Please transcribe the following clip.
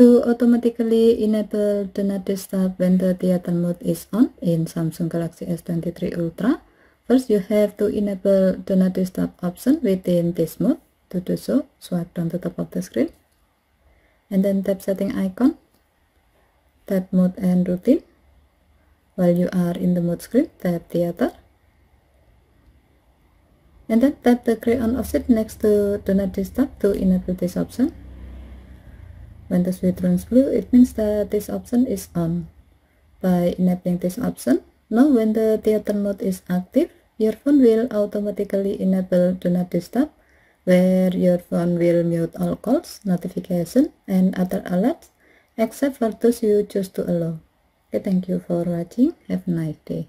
to automatically enable do not disturb when the theater mode is on in Samsung Galaxy S23 Ultra. First, you have to enable do not disturb option within this mode. To do so, swipe down the top of the screen and then tap setting icon, tap mode and routine. While you are in the mode screen, tap theater and then tap the Create on offset next to do not disturb to enable this option. When the switch turns blue, it means that this option is on. By enabling this option, now when the theater mode is active, your phone will automatically enable Do Not Disturb, where your phone will mute all calls, notifications, and other alerts, except for those you choose to allow. Okay, thank you for watching. Have a nice day.